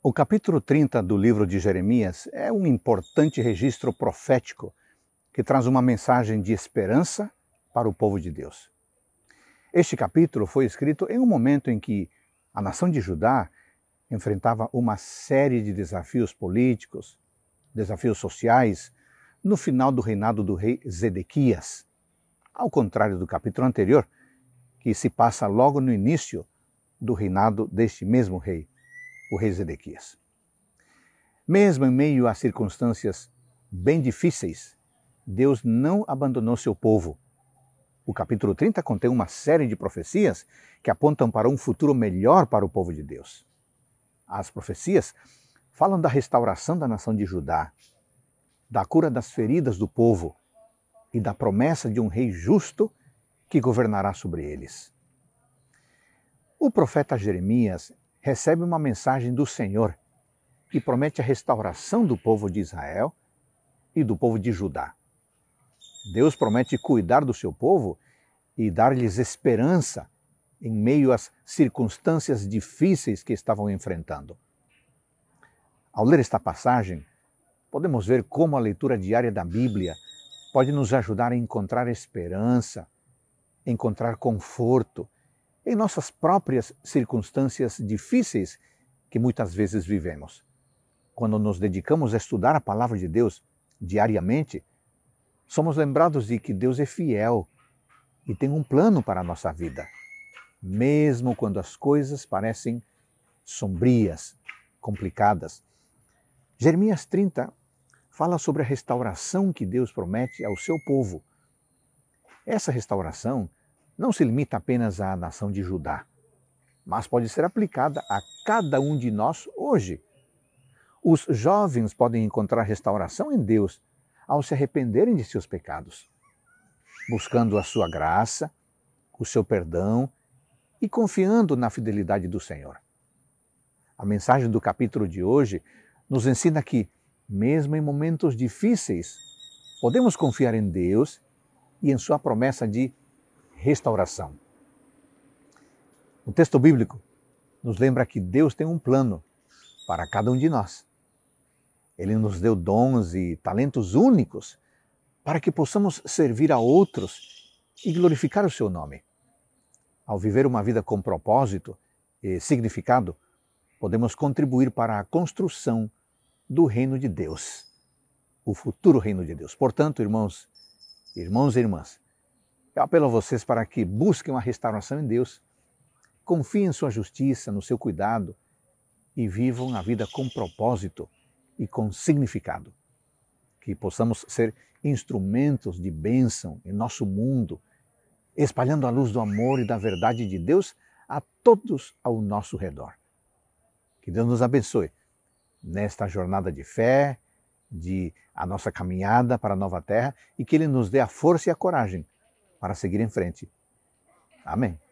O capítulo 30 do livro de Jeremias é um importante registro profético que traz uma mensagem de esperança para o povo de Deus. Este capítulo foi escrito em um momento em que a nação de Judá enfrentava uma série de desafios políticos, desafios sociais, no final do reinado do rei Zedequias. Ao contrário do capítulo anterior, que se passa logo no início do reinado deste mesmo rei o rei Zedequias. Mesmo em meio a circunstâncias bem difíceis, Deus não abandonou seu povo. O capítulo 30 contém uma série de profecias que apontam para um futuro melhor para o povo de Deus. As profecias falam da restauração da nação de Judá, da cura das feridas do povo e da promessa de um rei justo que governará sobre eles. O profeta Jeremias recebe uma mensagem do Senhor que promete a restauração do povo de Israel e do povo de Judá. Deus promete cuidar do seu povo e dar-lhes esperança em meio às circunstâncias difíceis que estavam enfrentando. Ao ler esta passagem, podemos ver como a leitura diária da Bíblia pode nos ajudar a encontrar esperança, encontrar conforto em nossas próprias circunstâncias difíceis que muitas vezes vivemos. Quando nos dedicamos a estudar a palavra de Deus diariamente, somos lembrados de que Deus é fiel e tem um plano para a nossa vida, mesmo quando as coisas parecem sombrias, complicadas. Jeremias 30 fala sobre a restauração que Deus promete ao seu povo. Essa restauração não se limita apenas à nação de Judá, mas pode ser aplicada a cada um de nós hoje. Os jovens podem encontrar restauração em Deus ao se arrependerem de seus pecados, buscando a sua graça, o seu perdão e confiando na fidelidade do Senhor. A mensagem do capítulo de hoje nos ensina que, mesmo em momentos difíceis, podemos confiar em Deus e em Sua promessa de restauração. O texto bíblico nos lembra que Deus tem um plano para cada um de nós. Ele nos deu dons e talentos únicos para que possamos servir a outros e glorificar o seu nome. Ao viver uma vida com propósito e significado, podemos contribuir para a construção do reino de Deus, o futuro reino de Deus. Portanto, irmãos, irmãos e irmãs, eu apelo a vocês para que busquem uma restauração em Deus, confiem em sua justiça, no seu cuidado e vivam a vida com propósito e com significado. Que possamos ser instrumentos de bênção em nosso mundo, espalhando a luz do amor e da verdade de Deus a todos ao nosso redor. Que Deus nos abençoe nesta jornada de fé, de a nossa caminhada para a nova terra e que Ele nos dê a força e a coragem para seguir em frente. Amém.